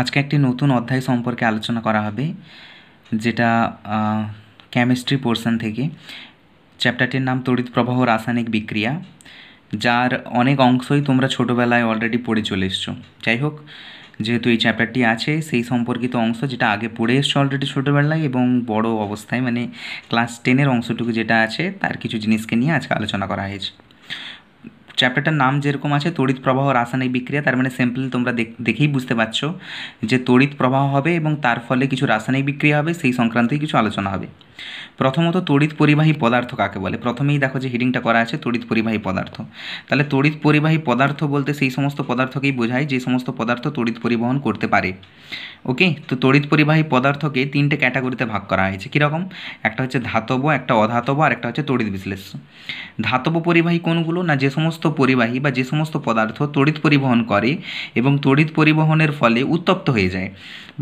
আজকে একটি নতুন অধ্যায় সম্পর্কে আলোচনা করা হবে যেটা কেমিস্ট্রি পোর্শন থেকে চ্যাপ্টারটির নাম তড়িৎ প্রবাহ রাসায়নিক বিক্রিয়া যার অনেক অংশই তোমরা ছোটোবেলায় অলরেডি পড়ে চলে এসছো যাই হোক যেহেতু এই চ্যাপ্টারটি আছে সেই সম্পর্কিত অংশ যেটা আগে পড়ে এসছো অলরেডি ছোটোবেলায় এবং বড় অবস্থায় মানে ক্লাস টেনের অংশটুকু যেটা আছে তার কিছু জিনিসকে নিয়ে আজকে আলোচনা করা হয়েছে চ্যাপ্টারটার নাম যেরকম আছে তড়িৎ প্রবাহ রাসায়নিক বিক্রিয়া তার মানে সিম্পলি তোমরা দেখেই বুঝতে পারছো যে তড়িৎ প্রবাহ হবে এবং তার ফলে কিছু রাসায়নিক বিক্রিয়া হবে সেই সংক্রান্তই কিছু আলোচনা হবে প্রথমত তড়িৎ পরিবাহী পদার্থ কাকে বলে প্রথমেই দেখো যে হিডিংটা করা আছে তড়িৎ পরিবাহী পদার্থ তাহলে তড়িৎ পরিবাহী পদার্থ বলতে সেই সমস্ত পদার্থকেই বোঝায় যে সমস্ত পদার্থ তড়িৎ পরিবহন করতে পারে ওকে তো তড়িৎ পরিবাহী পদার্থকে তিনটে ক্যাটাগরিতে ভাগ করা হয়েছে কীরকম একটা হচ্ছে ধাতব একটা অধাতব আর একটা হচ্ছে তড়িৎ বিশ্লেষ্য ধাতব পরিবাহী কোনগুলো না যে সমস্ত সমস্ত পরিবাহী বা যে সমস্ত পদার্থ তড়িৎ পরিবহন করে এবং তড়িৎ পরিবহনের ফলে উত্তপ্ত হয়ে যায়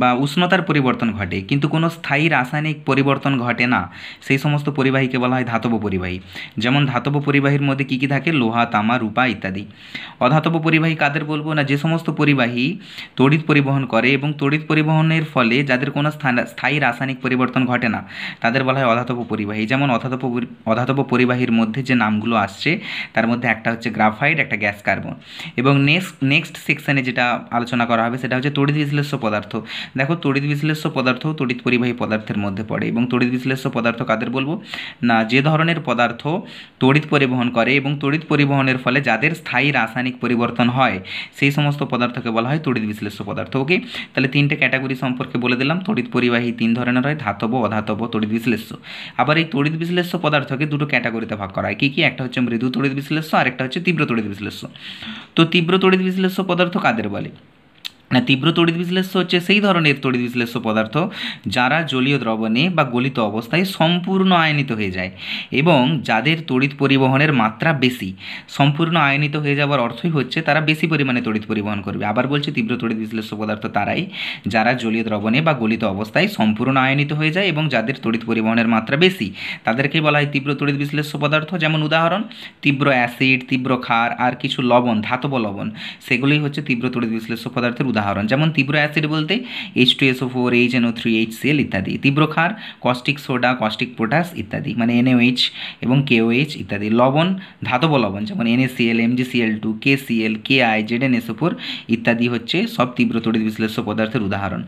বা উষ্ণতার পরিবর্তন ঘটে কিন্তু কোনো স্থায়ী রাসায়নিক পরিবর্তন ঘটে না সেই সমস্ত পরিবাহীকে বলা হয় ধাতব পরিবাহী যেমন ধাতব পরিবাহীর মধ্যে কী কী থাকে লোহা তামা রূপা ইত্যাদি অধাতব পরিবাহী কাদের বলবো না যে সমস্ত পরিবাহী তড়িৎ পরিবহন করে এবং তড়িৎ পরিবহনের ফলে যাদের কোনো স্থায়ী রাসায়নিক পরিবর্তন ঘটে না তাদের বলা হয় অধাতব পরিবাহী যেমন অধাতব অধাতব পরিবাহীর মধ্যে যে নামগুলো আসছে তার মধ্যে একটা হচ্ছে হচ্ছে গ্রাফাইট একটা গ্যাস কার্বন এবং নেক্সট নেক্সট সেকশানে যেটা আলোচনা করা হবে সেটা হচ্ছে তড়িৎ বিশ্লেষ্য পদার্থ দেখো তড়িৎ বিশ্লেষ্য পদার্থ তড়িৎ পরিবাহী পদার্থের মধ্যে পড়ে এবং তড়িৎ বিশ্লেষ্য পদার্থ কাদের বলবো না যে ধরনের পদার্থ তড়িৎ পরিবহন করে এবং তড়িৎ পরিবহনের ফলে যাদের স্থায়ী রাসায়নিক পরিবর্তন হয় সেই সমস্ত পদার্থকে বলা হয় তড়িৎ বিশ্লেষ্য পদার্থ ওকে তাহলে তিনটে ক্যাটাগরি সম্পর্কে বলে দিলাম তড়িৎ পরিবাহী তিন ধরনের হয় ধাতব অধাতব তড়িৎ বিশ্লেষ্য আবার এই তড়িৎ বিশ্লেষ্য পদার্থকে দুটো ক্যাটাগরিতে ভাগ করা হয় কী কী একটা হচ্ছে মৃদু তড়িৎ বিশ্লেষ্য আর একটা হচ্ছে হচ্ছে তীব্র তড়িৎ বিশ্লেষ্য তো তীব্র তড়িৎ বিশ্লেষ্য পদার্থ কাদের বলে তীব্র তড়িৎ বিশ্লেষ্য হচ্ছে সেই ধরনের তড়িৎ বিশ্লেষ্য পদার্থ যারা জলীয় দ্রবণে বা গলিত অবস্থায় সম্পূর্ণ আয়নিত হয়ে যায় এবং যাদের তড়িৎ পরিবহনের মাত্রা বেশি সম্পূর্ণ আয়নিত হয়ে যাওয়ার অর্থই হচ্ছে তারা বেশি পরিমাণে তড়িৎ পরিবহন করবে আবার বলছে তীব্র তড়িৎ বিশ্লেষ্য পদার্থ তারাই যারা জলীয় দ্রবণে বা গলিত অবস্থায় সম্পূর্ণ আয়নিত হয়ে যায় এবং যাদের তড়িৎ পরিবহনের মাত্রা বেশি তাদেরকেই বলা হয় তীব্র তড়িৎ বিশ্লেষ্য পদার্থ যেমন উদাহরণ তীব্র অ্যাসিড তীব্র ক্ষার আর কিছু লবণ ধাতব লবণ সেগুলোই হচ্ছে তীব্র তড়িৎ বিশ্লেষ্য পদার্থের উদাহরণ উদাহরণ যেমন তীব্র অ্যাসিড বলতে H two SO four H NO three H Cl ইত্যাদি তীব্র ক্ষার কস্টিক সোডা কস্টিক পোটাস ইত্যাদি মানে এনএইচ এবং কেওএইচ ইত্যাদি লবণ ধাতব লবণ যেমন NaCl MgCl two KCl KI SO four ইত্যাদি হচ্ছে সব তীব্র তড়িৎ বিশ্লেষ্য পদার্থের উদাহরণ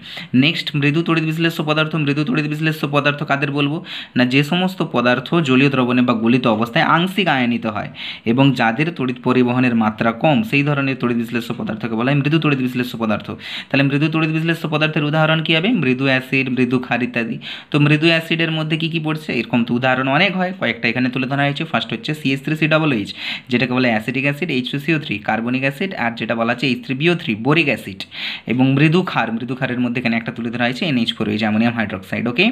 নেক্সট মৃদু তড়িৎ বিশ্লেষ্য পদার্থ মৃদু তড়িৎ বিশ্লেষ্য পদার্থ কাদের বলবো না যে সমস্ত পদার্থ জলীয় দ্রবণে বা গলিত অবস্থায় আংশিক আয়নিত হয় এবং যাদের তড়িৎ পরিবহনের মাত্রা কম সেই ধরনের তড়িৎ বিশ্লেষ্য পদার্থকে বলা হয় মৃদু তড়িৎ বিশ্লেষ্য পদার্থ পদার্থ তাহলে মৃদু তড়িৎ বিশ্লেষ্য পদার্থের উদাহরণ কী হবে মৃদু অ্যাসিড মৃদু ক্ষার ইত্যাদি তো মৃদু অ্যাসিডের মধ্যে কী কী পড়ছে এরকম তো উদাহরণ অনেক হয় কয়েকটা এখানে তুলে ধরা হয়েছে ফার্স্ট হচ্ছে CS three C double H যেটাকে বলে acidic acid H CO three carbonic acid আর যেটা বলা হচ্ছে H three BO three boric acid এবং মৃদু ক্ষার মৃদু ক্ষারের মধ্যে এখানে একটা তুলে ধরা হয়েছে NH four H ammonium hydroxide okay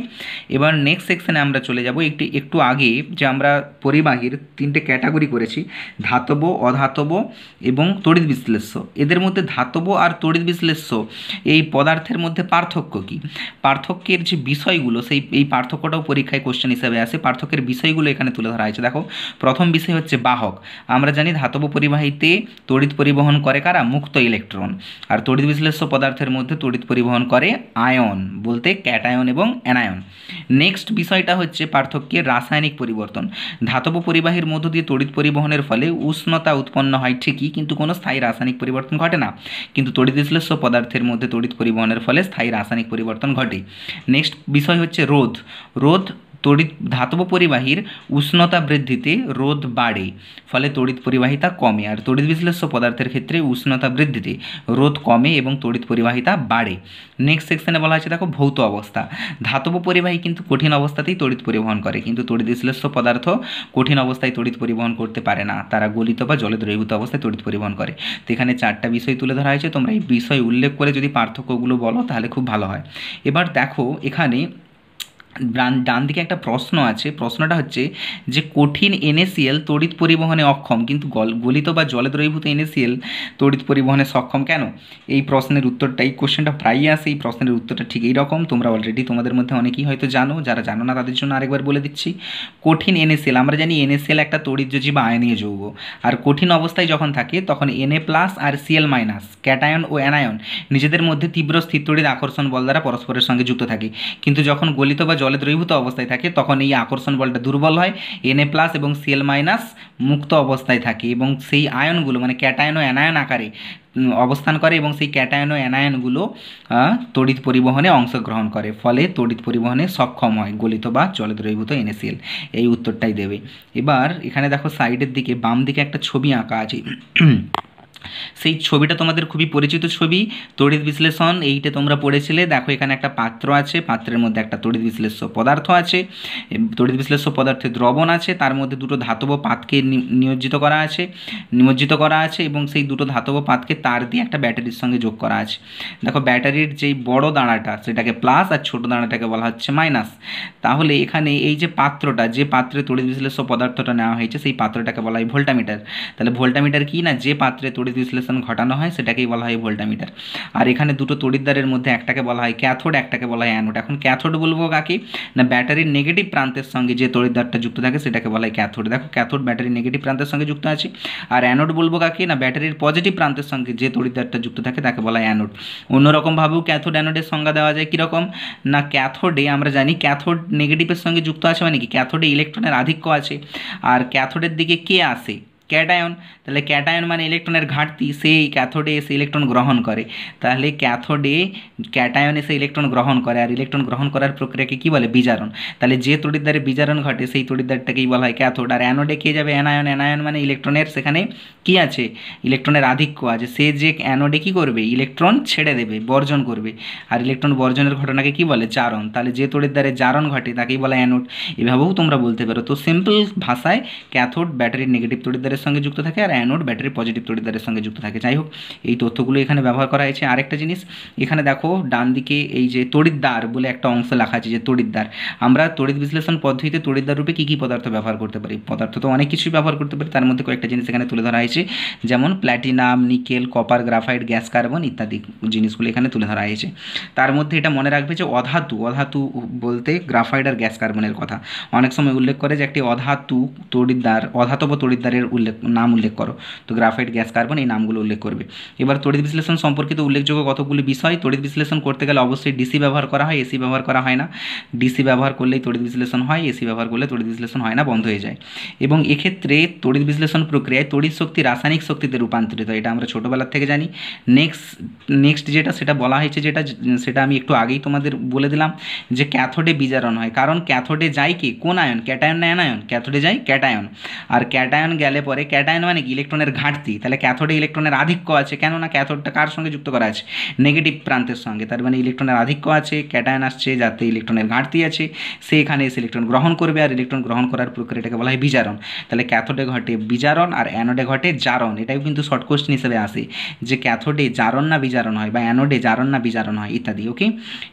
এবার নেক্সট সেকশনে আমরা চলে যাব একটি একটু আগে যে আমরা পরিবাহীর তিনটে ক্যাটাগরি করেছি ধাতব অধাতব এবং তড়িৎ বিশ্লেষ্য এদের মধ্যে ধাতব আর তড়িৎ বিশ্লেষ্য সংশ্লেষ্য এই পদার্থের মধ্যে পার্থক্য কি পার্থক্যের যে বিষয়গুলো সেই এই পার্থক্যটাও পরীক্ষায় কোশ্চেন হিসেবে আসে পার্থক্যের বিষয়গুলো এখানে তুলে ধরা হয়েছে দেখো প্রথম বিষয় হচ্ছে বাহক আমরা জানি ধাতব পরিবাহীতে তড়িৎ পরিবহন করে কারা মুক্ত ইলেকট্রন আর তড়িৎ বিশ্লেষ্য পদার্থের মধ্যে তড়িৎ পরিবহন করে আয়ন বলতে ক্যাটায়ন এবং অ্যানায়ন নেক্সট বিষয়টা হচ্ছে পার্থক্যের রাসায়নিক পরিবর্তন ধাতব পরিবাহীর মধ্য দিয়ে তড়িৎ পরিবহনের ফলে উষ্ণতা উৎপন্ন হয় ঠিকই কিন্তু কোনো স্থায়ী রাসায়নিক পরিবর্তন ঘটে না কিন্তু তড়িৎ বিশ্লেষণ নিজস্ব পদার্থের মধ্যে তড়িৎ পরিবহনের ফলে স্থায়ী রাসায়নিক পরিবর্তন ঘটে নেক্সট বিষয় হচ্ছে রোধ রোধ তড়িৎ ধাতব পরিবাহীর উষ্ণতা বৃদ্ধিতে রোধ বাড়ে ফলে তড়িৎ পরিবাহিতা কমে আর তড়িৎ বিশ্লেষ্য পদার্থের ক্ষেত্রে উষ্ণতা বৃদ্ধিতে রোধ কমে এবং তড়িৎ পরিবাহিতা বাড়ে নেক্সট সেকশনে বলা হয়েছে দেখো ভৌত অবস্থা ধাতব পরিবাহী কিন্তু কঠিন অবস্থাতেই তড়িৎ পরিবহন করে কিন্তু তড়িৎ বিশ্লেষ্য পদার্থ কঠিন অবস্থায় তড়িৎ পরিবহন করতে পারে না তারা গলিত বা জলে দ্রবীভূত অবস্থায় তড়িৎ পরিবহন করে তো এখানে চারটা বিষয় তুলে ধরা হয়েছে তোমরা এই বিষয় উল্লেখ করে যদি পার্থক্যগুলো বলো তাহলে খুব ভালো হয় এবার দেখো এখানে ডান দিকে একটা প্রশ্ন আছে প্রশ্নটা হচ্ছে যে কঠিন এনএসিএল তড়িৎ পরিবহনে অক্ষম কিন্তু গলিত বা জলে দ্রবীভূত এনএসিএল তড়িৎ পরিবহনে সক্ষম কেন এই প্রশ্নের উত্তরটা এই কোশ্চেনটা প্রায়ই আসে এই প্রশ্নের উত্তরটা ঠিক এই রকম তোমরা অলরেডি তোমাদের মধ্যে অনেকেই হয়তো জানো যারা জানো না তাদের জন্য আরেকবার বলে দিচ্ছি কঠিন এনএসএল আমরা জানি এনএসিএল একটা তড়িৎ যোজী বা আয়নীয় যৌগ আর কঠিন অবস্থায় যখন থাকে তখন এনএ প্লাস আর সিএল মাইনাস ক্যাটায়ন ও অ্যানায়ন নিজেদের মধ্যে তীব্র স্থিত তড়িৎ আকর্ষণ বল দ্বারা পরস্পরের সঙ্গে যুক্ত থাকে কিন্তু যখন গলিত বা জলে দ্রবীভূত অবস্থায় থাকে তখন এই আকর্ষণ বলটা দুর্বল হয় এনএ প্লাস এবং সিএল মাইনাস মুক্ত অবস্থায় থাকে এবং সেই আয়নগুলো মানে ক্যাটায়ন ও অ্যানায়ন আকারে অবস্থান করে এবং সেই ক্যাটায়ন ও অ্যানায়নগুলো তড়িৎ পরিবহনে অংশগ্রহণ করে ফলে তড়িৎ পরিবহনে সক্ষম হয় গলিত বা জলে দ্রবীভূত এনএসিএল এই উত্তরটাই দেবে এবার এখানে দেখো সাইডের দিকে বাম দিকে একটা ছবি আঁকা আছে সেই ছবিটা তোমাদের খুবই পরিচিত ছবি তড়িৎ বিশ্লেষণ এইটা তোমরা পড়েছিলে দেখো এখানে একটা পাত্র আছে পাত্রের মধ্যে একটা তড়িৎ বিশ্লেষ্য পদার্থ আছে তড়িৎ বিশ্লেষ্য পদার্থে দ্রবণ আছে তার মধ্যে দুটো ধাতব পাতকে নিয়োজিত করা আছে নিমজ্জিত করা আছে এবং সেই দুটো ধাতব পাতকে তার দিয়ে একটা ব্যাটারির সঙ্গে যোগ করা আছে দেখো ব্যাটারির যেই বড় দাঁড়াটা সেটাকে প্লাস আর ছোট দাঁড়াটাকে বলা হচ্ছে মাইনাস তাহলে এখানে এই যে পাত্রটা যে পাত্রে তড়িৎ বিশ্লেষ্য পদার্থটা নেওয়া হয়েছে সেই পাত্রটাকে বলা হয় ভোল্টামিটার তাহলে ভোল্টামিটার কি না যে পাত্রে তড়িৎ তড়িৎ বিশ্লেষণ ঘটানো হয় সেটাকেই বলা হয় ভোল্টামিটার আর এখানে দুটো তড়িৎদ্বারের মধ্যে একটাকে বলা হয় ক্যাথোড একটাকে বলা হয় অ্যানোড এখন ক্যাথোড বলবো কাকে না ব্যাটারির নেগেটিভ প্রান্তের সঙ্গে যে তড়িৎদ্বারটা যুক্ত থাকে সেটাকে বলা হয় ক্যাথোড দেখো ক্যাথোড ব্যাটারির নেগেটিভ প্রান্তের সঙ্গে যুক্ত আছে আর অ্যানোড বলবো কাকে না ব্যাটারির পজিটিভ প্রান্তের সঙ্গে যে তড়িৎদ্বারটা যুক্ত থাকে তাকে বলা হয় অ্যানোড অন্যরকমভাবেও ক্যাথোড অ্যানোডের সংজ্ঞা দেওয়া যায় কীরকম না ক্যাথোডে আমরা জানি ক্যাথোড নেগেটিভের সঙ্গে যুক্ত আছে মানে কি ক্যাথোডে ইলেকট্রনের আধিক্য আছে আর ক্যাথোডের দিকে কে আসে ক্যাটায়ন তাহলে ক্যাটায়ন মানে ইলেকট্রনের ঘাটতি সেই ক্যাথোডে এসে ইলেকট্রন গ্রহণ করে তাহলে ক্যাথোডে ক্যাটায়ন এসে ইলেকট্রন গ্রহণ করে আর ইলেকট্রন গ্রহণ করার প্রক্রিয়াকে কী বলে বিজারণ তাহলে যে তড়িদ্দারে বিজারণ ঘটে সেই তড়িদ্দারটাকেই বলা হয় ক্যাথোড আর অ্যানোডে কে যাবে অ্যানায়ন অ্যানায়ন মানে ইলেকট্রনের সেখানে কি আছে ইলেকট্রনের আধিক্য আছে সে যে অ্যানোডে কী করবে ইলেকট্রন ছেড়ে দেবে বর্জন করবে আর ইলেকট্রন বর্জনের ঘটনাকে কী বলে জারণ তাহলে যে তড়িদ্দারে জারণ ঘটে তাকেই বলে অ্যানোড এভাবেও তোমরা বলতে পারো তো সিম্পল ভাষায় ক্যাথোড ব্যাটারির নেগেটিভ তড়িদ্দারে তারের সঙ্গে যুক্ত থাকে আর অ্যানোড ব্যাটারি পজিটিভ তড়িদ্বারের সঙ্গে যুক্ত থাকে যাই হোক এই তথ্যগুলো এখানে ব্যবহার করা হয়েছে আরেকটা জিনিস এখানে দেখো ডান দিকে এই যে তড়িৎদ্বার বলে একটা অংশ লেখা আছে যে তড়িৎদ্বার আমরা তড়িৎ বিশ্লেষণ পদ্ধতিতে তড়িৎদ্বার রূপে কী কী পদার্থ ব্যবহার করতে পারি পদার্থ তো অনেক কিছুই ব্যবহার করতে পারি তার মধ্যে কয়েকটা জিনিস এখানে তুলে ধরা হয়েছে যেমন platinum nickel copper graphite gas carbon ইত্যাদি জিনিসগুলো এখানে তুলে ধরা হয়েছে তার মধ্যে এটা মনে রাখবে যে অধাতু অধাতু বলতে গ্রাফাইড আর গ্যাস কার্বনের কথা অনেক সময় উল্লেখ করে যে একটি অধাতু তড়িৎদ্বার অধাতব তড়িৎদ্বারের উল্লেখ উল্লেখ নাম উল্লেখ করো তো গ্রাফাইট গ্যাস কার্বন এই নামগুলো উল্লেখ করবে এবার তড়িৎ বিশ্লেষণ সম্পর্কিত উল্লেখযোগ্য কতগুলি বিষয় তড়িৎ বিশ্লেষণ করতে গেলে অবশ্যই ডিসি ব্যবহার করা হয় এসি ব্যবহার করা হয় না ডিসি ব্যবহার করলেই তড়িৎ বিশ্লেষণ হয় এসি ব্যবহার করলে তড়িৎ বিশ্লেষণ হয় না বন্ধ হয়ে যায় এবং এক্ষেত্রে তড়িৎ বিশ্লেষণ প্রক্রিয়ায় তড়িৎ শক্তি রাসায়নিক শক্তিতে রূপান্তরিত হয় এটা আমরা ছোটোবেলার থেকে জানি নেক্সট নেক্সট যেটা সেটা বলা হয়েছে যেটা সেটা আমি একটু আগেই তোমাদের বলে দিলাম যে ক্যাথোডে বিজারণ হয় কারণ ক্যাথোডে যায় কি কোন আয়ন ক্যাটায়ন না অ্যানায়ন ক্যাথোডে যায় ক্যাটায়ন আর ক্যাটায়ন গেলে পরে করে ক্যাটায়ন মানে কি ইলেকট্রনের ঘাটতি তাহলে ক্যাথোডে ইলেকট্রনের আধিক্য আছে কেননা ক্যাথোডটা কার সঙ্গে যুক্ত করা আছে নেগেটিভ প্রান্তের সঙ্গে তার মানে ইলেকট্রনের আধিক্য আছে ক্যাটায়ন আসছে যাতে ইলেকট্রনের ঘাটতি আছে সে এখানে এসে ইলেকট্রন গ্রহণ করবে আর ইলেকট্রন গ্রহণ করার প্রক্রিয়াটাকে বলা হয় বিজারণ তাহলে ক্যাথোডে ঘটে বিজারণ আর অ্যানোডে ঘটে জারণ এটাও কিন্তু শর্ট কোশ্চেন হিসেবে আসে যে ক্যাথোডে জারণ না বিজারণ হয় বা অ্যানোডে জারণ না বিজারণ হয় ইত্যাদি ওকে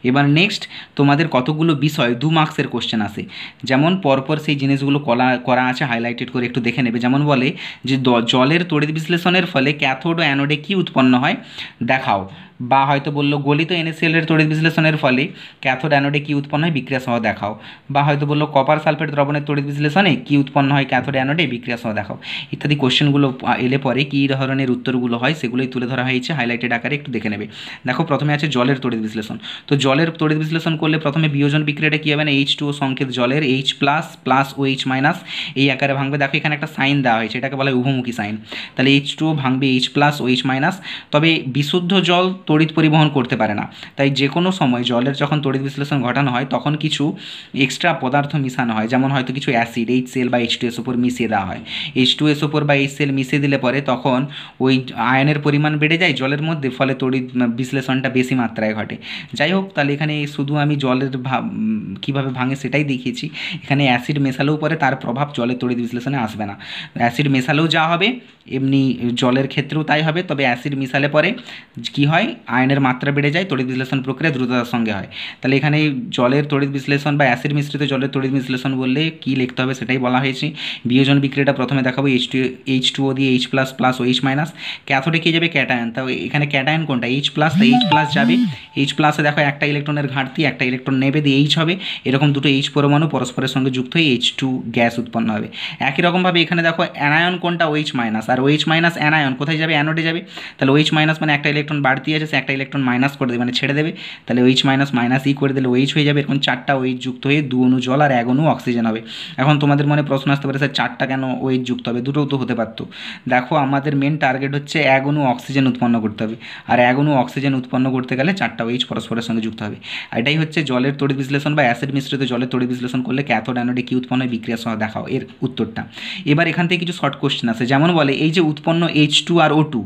এবার নেক্সট তোমাদের কতগুলো বিষয় দু মার্ক্সের কোয়েশ্চেন আসে যেমন পরপর সেই জিনিসগুলো কলা করা আছে হাইলাইটেড করে একটু দেখে নেবে যেমন বলে যে জলের তড়িৎ বিশ্লেষণের ফলে ক্যাথোড ও অ্যানোডে কি উৎপন্ন হয় দেখাও বা হয়তো বললো গলিত এনএসিএলের তড়িৎ বিশ্লেষণের ফলে ক্যাথোড অ্যানোডে কী উৎপন্ন হয় বিক্রিয়া সহ দেখাও বা হয়তো বললো কপার সালফেট দ্রবণের তড়িৎ বিশ্লেষণে কী উৎপন্ন হয় ক্যাথোড অ্যানোডে বিক্রিয়া সহ দেখাও ইত্যাদি কোশ্চেনগুলো এলে পরে কী ধরনের উত্তরগুলো হয় সেগুলোই তুলে ধরা হয়েছে হাইলাইটেড আকারে একটু দেখে নেবে দেখো প্রথমে আছে জলের তড়িৎ বিশ্লেষণ তো জলের তড়িৎ বিশ্লেষণ করলে প্রথমে বিয়োজন বিক্রিয়াটা কী হবে না এইচ টু ও সংকেত জলের H plus plus O H minus এই আকারে ভাঙবে দেখো এখানে একটা সাইন দেওয়া হয়েছে এটাকে বলা হয় উভমুখী সাইন তাহলে এইচ টু ভাঙবে H plus O H minus তবে বিশুদ্ধ জল তড়িৎ পরিবহন করতে পারে না তাই যে কোনো সময় জলের যখন তড়িৎ বিশ্লেষণ ঘটানো হয় তখন কিছু এক্সট্রা পদার্থ মিশানো হয় যেমন হয়তো কিছু অ্যাসিড এইচ সেল বা এইচ টু ওপর মিশিয়ে দেওয়া হয় এইচ টু ওপর বা এইচ সেল মিশিয়ে দিলে পরে তখন ওই আয়নের পরিমাণ বেড়ে যায় জলের মধ্যে ফলে তড়িৎ বিশ্লেষণটা বেশি মাত্রায় ঘটে যাই হোক তাহলে এখানে শুধু আমি জলের কীভাবে ভাঙে সেটাই দেখিয়েছি এখানে অ্যাসিড মেশালেও পরে তার প্রভাব জলের তড়িৎ বিশ্লেষণে আসবে না অ্যাসিড মেশালেও যা হবে এমনি জলের ক্ষেত্রেও তাই হবে তবে অ্যাসিড মিশালে পরে কি হয় আয়নের মাত্রা বেড়ে যায় তড়িৎ বিশ্লেষণ প্রক্রিয়া দ্রুততার সঙ্গে হয় তাহলে এখানে জলের তড়িৎ বিশ্লেষণ বা অ্যাসিড মিশ্রিত জলের তড়িৎ বিশ্লেষণ বললে কী লিখতে হবে সেটাই বলা হয়েছে বিয়োজন বিক্রিয়াটা প্রথমে দেখাবো H two H two O দিয়ে H plus plus O H minus ক্যাথোডে কী যাবে ক্যাটায়ন তাও এখানে ক্যাটায়ন কোনটা এইচ প্লাস তা এইচ প্লাস যাবে এইচ প্লাসে দেখো একটা ইলেকট্রনের ঘাটতি একটা ইলেকট্রন নেবে দিয়ে এইচ হবে এরকম দুটো এইচ পরমাণু পরস্পরের সঙ্গে যুক্ত হয়ে এইচ টু গ্যাস উৎপন্ন হবে একই রকমভাবে এখানে দেখো অ্যানায়ন কোনটা ওইচ মাইনাস আর ওইচ মাইনাস অ্যানায়ন কোথায় যাবে অ্যানোডে যাবে তাহলে ওইচ মাইনাস মানে একটা ইলেকট্রন বাড়তি আছে শেষে একটা ইলেকট্রন মাইনাস করে দেবে মানে ছেড়ে দেবে তাহলে ওইচ মাইনাস মাইনাস ই করে দিলে ওইচ হয়ে যাবে এরকম চারটা ওইচ যুক্ত হয়ে দু অনু জল আর এক অনু অক্সিজেন হবে এখন তোমাদের মনে প্রশ্ন আসতে পারে স্যার চারটা কেন ওইচ যুক্ত হবে দুটোও তো হতে পারতো দেখো আমাদের মেন টার্গেট হচ্ছে এক অনু অক্সিজেন উৎপন্ন করতে হবে আর এক অনু অক্সিজেন উৎপন্ন করতে গেলে চারটা ওইচ পরস্পরের সঙ্গে যুক্ত হবে এটাই হচ্ছে জলের তড়িৎ বিশ্লেষণ বা অ্যাসিড মিশ্রিত জলের তড়িৎ বিশ্লেষণ করলে ক্যাথোড অ্যানোডে কী উৎপন্ন হয় বিক্রিয়া সহ দেখাও এর উত্তরটা এবার এখান থেকে কিছু শর্ট কোশ্চেন আছে যেমন বলে এই যে উৎপন্ন এইচ টু আর ও টু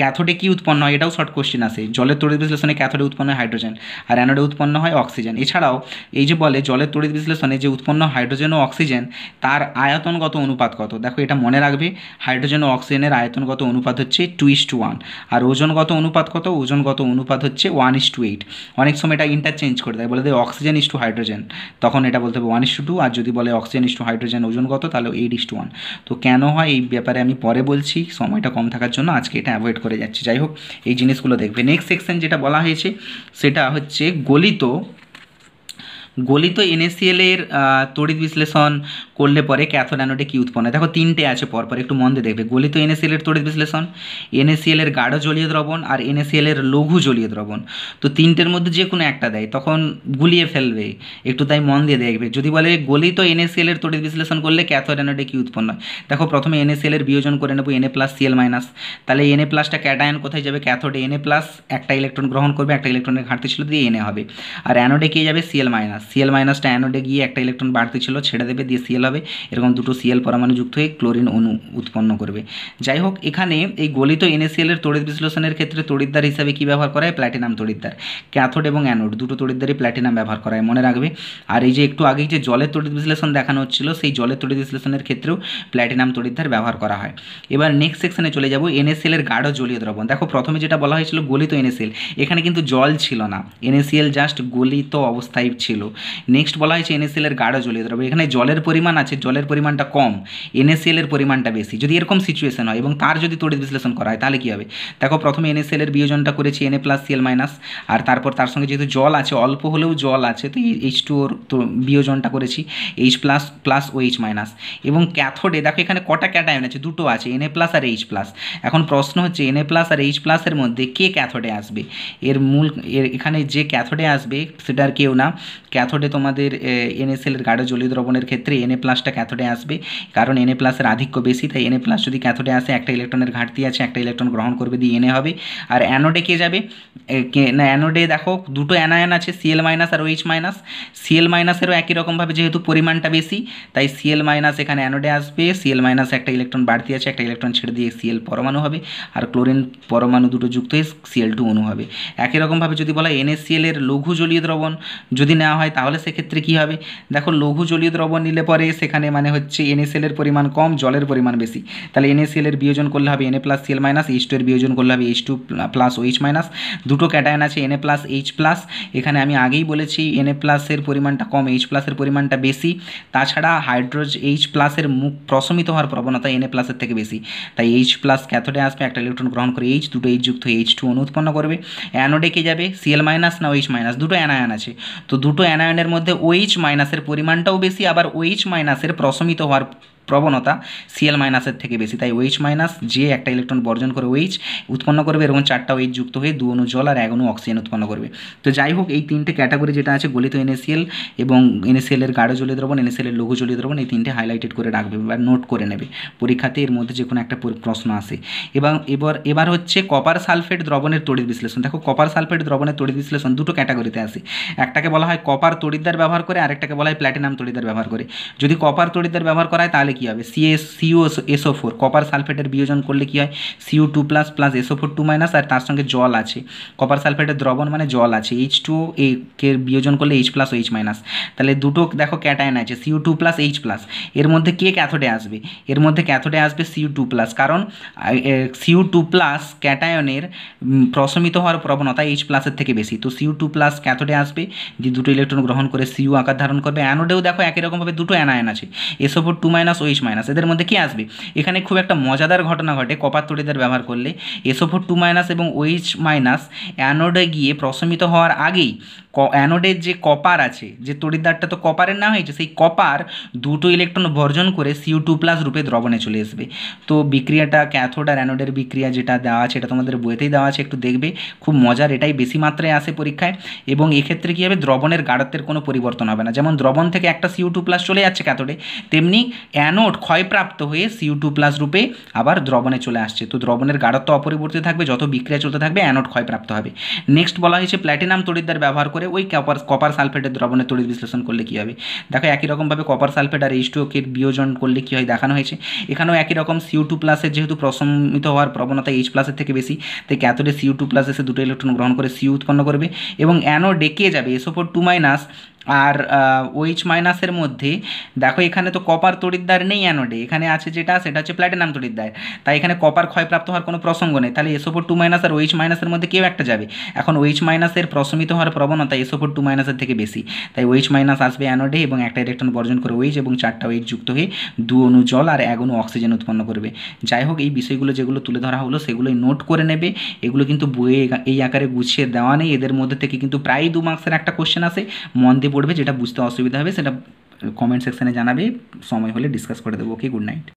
ক্যাথোডে কী উৎপন্ন হয় এটাও শর্ট কোশ্চেন আছে আসে জলের তড়িৎ বিশ্লেষণে ক্যাথোডে উৎপন্ন হয় হাইড্রোজেন আর অ্যানোডে উৎপন্ন হয় অক্সিজেন এছাড়াও এই যে বলে জলের তড়িৎ বিশ্লেষণে যে উৎপন্ন হাইড্রোজেন ও অক্সিজেন তার আয়তনগত অনুপাত কত দেখো এটা মনে রাখবে হাইড্রোজেন ও অক্সিজেনের আয়তনগত অনুপাত হচ্ছে টু ইস টু ওয়ান আর ওজনগত অনুপাত কত ওজনগত অনুপাত হচ্ছে ওয়ান ইস টু এইট অনেক সময় এটা ইন্টারচেঞ্জ করে দেয় বলে দেয় অক্সিজেন ইস টু হাইড্রোজেন তখন এটা বলতে হবে ওয়ান ইস টু টু আর যদি বলে অক্সিজেন ইস টু হাইড্রোজেন ওজনগত তাহলে এইট ইস টু ওয়ান তো কেন হয় এই ব্যাপারে আমি পরে বলছি সময়টা কম থাকার জন্য আজকে এটা অ্যাভয়েড করে যাচ্ছি যাই হোক এই জিনিসগুলো দেখবে দেখবে নেক্সট সেকশন যেটা বলা হয়েছে সেটা হচ্ছে গলিত গলিত এনএসিএল এর তড়িৎ বিশ্লেষণ করলে পরে ক্যাথোড কি কী উৎপন্ন হয় দেখো তিনটে আছে পরপর একটু মন দিয়ে দেখবে গলিত এনএসিএল এর তড়িৎ বিশ্লেষণ এনএসিএল এর গাঢ় জলীয় দ্রবণ আর এনএসিএল এর লঘু জলীয় দ্রবণ তো তিনটের মধ্যে যে কোনো একটা দেয় তখন গুলিয়ে ফেলবে একটু তাই মন দিয়ে দেখবে যদি বলে গলিত এনএসিএল এর তড়িৎ বিশ্লেষণ করলে ক্যাথোড কি কী উৎপন্ন হয় দেখো প্রথমে এনএসিএল এর বিয়োজন করে নেবো এনএ প্লাস সিএল মাইনাস তাহলে এনএ প্লাসটা ক্যাটায়ন কোথায় যাবে ক্যাথোডে এনএ প্লাস একটা ইলেকট্রন গ্রহণ করবে একটা ইলেকট্রনের ঘাটতি ছিল দিয়ে এনএ হবে আর অ্যানোডে কে যাবে সিএল মাইনাস সিএল মাইনাসটা অ্যানোডে গিয়ে একটা ইলেকট্রন বাড়তে ছিল ছেড়ে দেবে দিয়ে সিএল হবে এরকম দুটো সিএল পরমাণু যুক্ত হয়ে ক্লোরিন অনু উৎপন্ন করবে যাই হোক এখানে এই গলিত এনএসিএলের তড়িৎ বিশ্লেষণের ক্ষেত্রে তড়িদ্দার হিসাবে কী ব্যবহার করা হয় প্ল্যাটিনাম তড়িদ্দার ক্যাথোড এবং অ্যানোড দুটো তড়িদ্দারই প্ল্যাটিনাম ব্যবহার করা হয় মনে রাখবে আর এই যে একটু আগেই যে জলের তড়িৎ বিশ্লেষণ দেখানো হচ্ছিল সেই জলের তড়িৎ বিশ্লেষণের ক্ষেত্রেও প্ল্যাটিনাম তড়িদ্দার ব্যবহার করা হয় এবার নেক্সট সেকশনে চলে যাবো এনএসএলের গাঢ় জলীয় দ্রবণ দেখো প্রথমে যেটা বলা হয়েছিল গলিত এনএসএল এখানে কিন্তু জল ছিল না এনএসএল জাস্ট গলিত অবস্থায় ছিল নেক্সট বলা হয়েছে এনএসএলের গাঢ় জলীয় দ্রব্য এখানে জলের পরিমাণ আছে জলের পরিমাণটা কম এনএসএলের পরিমাণটা বেশি যদি এরকম সিচুয়েশন হয় এবং তার যদি তড়িৎ বিশ্লেষণ করা হয় তাহলে কী হবে দেখো প্রথমে এনএসএলের বিয়োজনটা করেছি এনএ প্লাস সিএল মাইনাস আর তারপর তার সঙ্গে যেহেতু জল আছে অল্প হলেও জল আছে তো এইচ টু ওর বিয়োজনটা করেছি H plus plus O H minus এবং ক্যাথোডে দেখো এখানে কটা ক্যাটায়ন আছে দুটো আছে এনএ প্লাস আর এইচ প্লাস এখন প্রশ্ন হচ্ছে এনএ প্লাস আর এইচ প্লাসের মধ্যে কে ক্যাথোডে আসবে এর মূল এর এখানে যে ক্যাথোডে আসবে সেটা আর কেউ না ক্যাথোডে তোমাদের এনএসএলের গাঢ় জলীয় দ্রবণের ক্ষেত্রে এনএ প্লাসটা ক্যাথোডে আসবে কারণ এনএ প্লাসের আধিক্য বেশি তাই এনএ প্লাস যদি ক্যাথোডে আসে একটা ইলেকট্রনের ঘাটতি আছে একটা ইলেকট্রন গ্রহণ করবে দিয়ে এনএ হবে আর অ্যানোডে কে যাবে না অ্যানোডে দেখো দুটো অ্যানায়ন আছে সিএল মাইনাস আর ওইচ মাইনাস সিএল মাইনাসেরও একই রকমভাবে যেহেতু পরিমাণটা বেশি তাই সিএল মাইনাস এখানে অ্যানোডে আসবে সিএল মাইনাস একটা ইলেকট্রন বাড়তি আছে একটা ইলেকট্রন ছেড়ে দিয়ে সিএল পরমাণু হবে আর ক্লোরিন পরমাণু দুটো যুক্ত হয়ে সিএল টু অণু হবে একই রকমভাবে যদি বলা হয় এনএসিএল এর লঘু জলীয় দ্রবণ যদি নেওয়া হয় হয় তাহলে সেক্ষেত্রে কী হবে দেখো লঘু জলীয় দ্রবণ নিলে পরে সেখানে মানে হচ্ছে এনএসএলের পরিমাণ কম জলের পরিমাণ বেশি তাহলে এর বিয়োজন করলে হবে Na plus Cl minus H two এর বিয়োজন করলে হবে H two plus OH minus দুটো ক্যাটায়ন আছে এনএ প্লাস এইচ প্লাস এখানে আমি আগেই বলেছি এনএ প্লাসের পরিমাণটা কম এইচ প্লাসের পরিমাণটা বেশি তাছাড়া হাইড্রোজ এইচ প্লাসের মুখ প্রশমিত হওয়ার প্রবণতা এনএ প্লাসের থেকে বেশি তাই এইচ প্লাস ক্যাথোডে আসবে একটা ইলেকট্রন গ্রহণ করে এইচ দুটো এইচ যুক্ত এইচ টু অনুৎপন্ন করবে অ্যানোডেকে যাবে সিএল মাইনাস না ওইচ মাইনাস দুটো অ্যানায়ন আছে তো দুটো অ্যানায়ন অ্যানায়নের মধ্যে ওইচ মাইনাসের পরিমাণটাও বেশি আবার ওইচ মাইনাসের প্রশমিত হওয়ার প্রবণতা সিএল মাইনাসের থেকে বেশি তাই ওইচ মাইনাস যে একটা ইলেকট্রন বর্জন করে ওইচ উৎপন্ন করবে এবং চারটা ওইচ যুক্ত হয়ে দু অনু জল আর এক অনু অক্সিজেন উৎপন্ন করবে তো যাই হোক এই তিনটে ক্যাটাগরি যেটা আছে গলিত এনএসিএল এবং এনএসিএলের গাঢ় জলীয় দ্রবণ এনএসিএলের লঘু জলীয় দ্রবণ এই তিনটে হাইলাইটেড করে রাখবে বা নোট করে নেবে পরীক্ষাতে এর মধ্যে যে কোনো একটা প্রশ্ন আসে এবং এবার এবার হচ্ছে কপার সালফেট দ্রবণের তড়িৎ বিশ্লেষণ দেখো কপার সালফেট দ্রবণের তড়িৎ বিশ্লেষণ দুটো ক্যাটাগরিতে আসে একটাকে বলা হয় কপার তড়িদ্দার ব্যবহার করে আরেকটাকে বলা হয় প্ল্যাটিনাম তড়িদ্দার ব্যবহার করে যদি কপার তড়িদ্দার ব্যবহার করা হয় তাহলে কী হবে CS CO SO four copper সালফেটের বিয়োজন করলে কী হয় CO two plus plus SO four two minus আর তার সঙ্গে জল আছে কপার সালফেটের দ্রবণ মানে জল আছে এইচ টু কে বিয়োজন করলে এইচ প্লাস এইচ মাইনাস তাহলে দুটো দেখো ক্যাটায়ন আছে CO two plus H plus এর মধ্যে কে ক্যাথোডে আসবে এর মধ্যে ক্যাথোডে আসবে সিউ টু প্লাস কারণ সিউ টু প্লাস ক্যাটায়নের প্রশমিত হওয়ার প্রবণতা এইচ প্লাসের থেকে বেশি তো সিউ টু প্লাস ক্যাথোডে আসবে যে দুটো ইলেকট্রন গ্রহণ করে সিও আকার ধারণ করবে অ্যানোডেও দেখো একই রকমভাবে দুটো অ্যানায়ন আছে SO four two minus H minus এদের মধ্যে কি আসবে এখানে খুব একটা মজাদার ঘটনা ঘটে কপার তড়িদার ব্যবহার করলে এসোফোর টু মাইনাস এবং ও এইচ মাইনাস অ্যানোডে গিয়ে প্রশমিত হওয়ার আগেই অ্যানোডের যে কপার আছে যে তড়িদ্দারটা তো কপারের না হয়েছে সেই কপার দুটো ইলেকট্রন বর্জন করে সিউ টু প্লাস রূপে দ্রবণে চলে আসবে তো বিক্রিয়াটা ক্যাথোড আর অ্যানোডের বিক্রিয়া যেটা দেওয়া আছে এটা তোমাদের বইতেই দেওয়া আছে একটু দেখবে খুব মজার এটাই বেশি মাত্রায় আসে পরীক্ষায় এবং এক্ষেত্রে কী হবে দ্রবণের গাড়ত্বের কোনো পরিবর্তন হবে না যেমন দ্রবণ থেকে একটা সিউ টু প্লাস চলে যাচ্ছে ক্যাথোডে তেমনি অ্যানোড ক্ষয়প্রাপ্ত হয়ে সিউ টু প্লাস রূপে আবার দ্রবণে চলে আসছে তো দ্রবণের গাড়ত্ব অপরিবর্তিত থাকবে যত বিক্রিয়া চলতে থাকবে অ্যানোড ক্ষয়প্রাপ্ত হবে নেক্সট বলা হয়েছে প্ল্যাটিনাম তড়িদ্দার ব্যবহার করে করে ওই কপার কপার সালফেটের দ্রবণের তড়িৎ বিশ্লেষণ করলে কী হবে দেখো একই রকমভাবে কপার সালফেট আর এইচ টুকের বিয়োজন করলে কী হয় দেখানো হয়েছে এখানেও একই রকম সিউ টু প্লাসের যেহেতু প্রশমিত হওয়ার প্রবণতা এইচ প্লাসের থেকে বেশি তাই ক্যাথোডে সিউ টু প্লাস এসে দুটো ইলেকট্রন গ্রহণ করে সিউ উৎপন্ন করবে এবং অ্যানো ডেকে যাবে এসো ফোর টু মাইনাস আর ওইচ মাইনাসের মধ্যে দেখো এখানে তো কপার তড়িদ্দার নেই অ্যানোডে এখানে আছে যেটা সেটা হচ্ছে প্ল্যাটিনাম তড়িদ্দার তাই এখানে কপার ক্ষয়প্রাপ্ত হওয়ার কোনো প্রসঙ্গ নেই তাহলে এসোফোর টু মাইনাস আর ওইচ মাইনাসের মধ্যে কেউ একটা যাবে এখন ওইচ মাইনাসের প্রশমিত হওয়ার প্রবণতা এসোফোর টু মাইনাসের থেকে বেশি তাই ওইচ মাইনাস আসবে অ্যানোডে এবং একটা ইলেকট্রন বর্জন করে ওইচ এবং চারটা ওইচ যুক্ত হয়ে দু অণু জল আর এক অনু অক্সিজেন উৎপন্ন করবে যাই হোক এই বিষয়গুলো যেগুলো তুলে ধরা হলো সেগুলোই নোট করে নেবে এগুলো কিন্তু বইয়ে এই আকারে গুছিয়ে দেওয়া নেই এদের মধ্যে থেকে কিন্তু প্রায় দু মার্কসের একটা কোশ্চেন আসে মন পড়বে যেটা বুঝতে অসুবিধা হবে সেটা কমেন্ট সেকশানে জানাবে সময় হলে ডিসকাস করে দেবো ওকে গুড নাইট